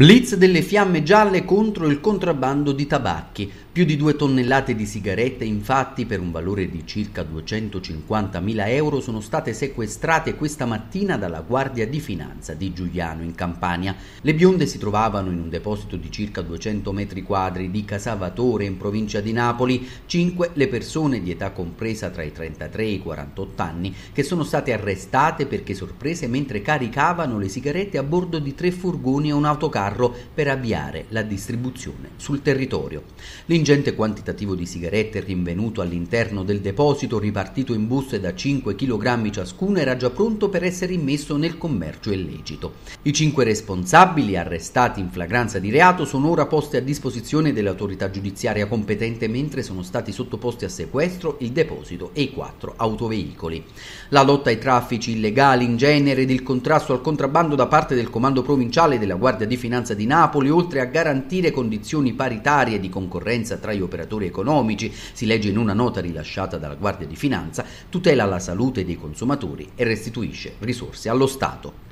Blitz delle fiamme gialle contro il contrabbando di tabacchi. Più di due tonnellate di sigarette, infatti, per un valore di circa 250.000 euro, sono state sequestrate questa mattina dalla Guardia di Finanza di Giuliano, in Campania. Le bionde si trovavano in un deposito di circa 200 metri quadri di Casavatore, in provincia di Napoli. Cinque le persone di età compresa tra i 33 e i 48 anni, che sono state arrestate perché sorprese mentre caricavano le sigarette a bordo di tre furgoni e un'autocar carro per avviare la distribuzione sul territorio. L'ingente quantitativo di sigarette rinvenuto all'interno del deposito, ripartito in buste da 5 kg ciascuno, era già pronto per essere immesso nel commercio illecito. I cinque responsabili arrestati in flagranza di reato sono ora posti a disposizione dell'autorità giudiziaria competente mentre sono stati sottoposti a sequestro il deposito e i quattro autoveicoli. La lotta ai traffici illegali in genere ed il contrasto al contrabbando da parte del Comando Provinciale della Guardia di Finanza Finanza di Napoli, oltre a garantire condizioni paritarie di concorrenza tra gli operatori economici, si legge in una nota rilasciata dalla Guardia di Finanza, tutela la salute dei consumatori e restituisce risorse allo Stato.